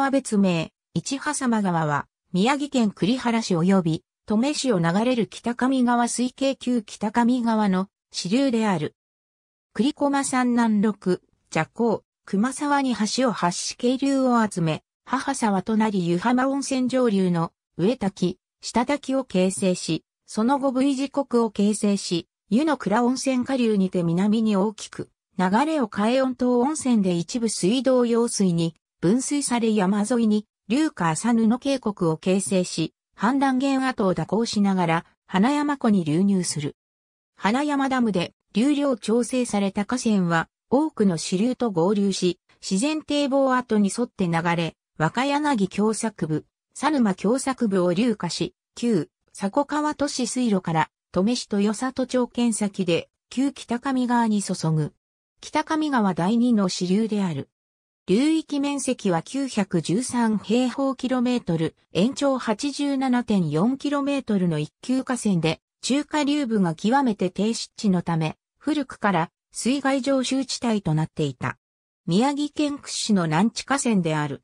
川別名、市波様川は、宮城県栗原市及び、登米市を流れる北上川水系旧北上川の支流である。栗駒山南六、蛇行、熊沢に橋を発し渓流を集め、母沢となり湯浜温泉上流の上滝、下滝を形成し、その後 V 字国を形成し、湯の倉温泉下流にて南に大きく、流れを変え温湯温泉で一部水道用水に分水され山沿いに、竜下浅布渓谷を形成し、氾濫源跡を蛇行しながら、花山湖に流入する。花山ダムで流量調整された河川は、多くの支流と合流し、自然堤防跡に沿って流れ、若柳狭作部、猿沼狭作部を流下し、旧、佐古川都市水路から、登米市と与里町県先で、旧北上川に注ぐ。北上川第二の支流である。流域面積は913平方キロメートル、延長87.4キロメートルの一級河川で、中華流部が極めて低湿地のため、古くから水害常習地帯となっていた。宮城県屈指の南地河川である。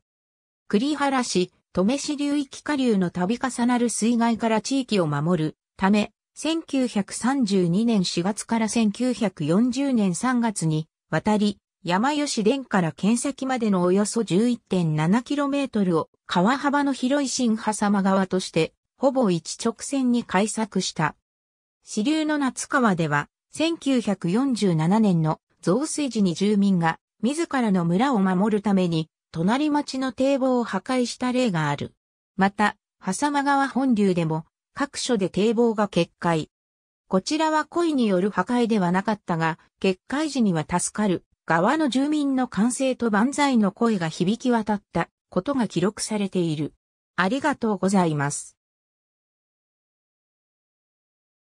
栗原市、登米市流域下流の度重なる水害から地域を守るため、1932年4月から1940年3月に渡り、山吉殿から剣先までのおよそ 11.7km を川幅の広い新波様川として、ほぼ一直線に開削した。支流の夏川では、1947年の増水時に住民が自らの村を守るために、隣町の堤防を破壊した例がある。また、波様川本流でも、各所で堤防が決壊。こちらは故意による破壊ではなかったが、決壊時には助かる側の住民の歓声と万歳の声が響き渡ったことが記録されている。ありがとうございます。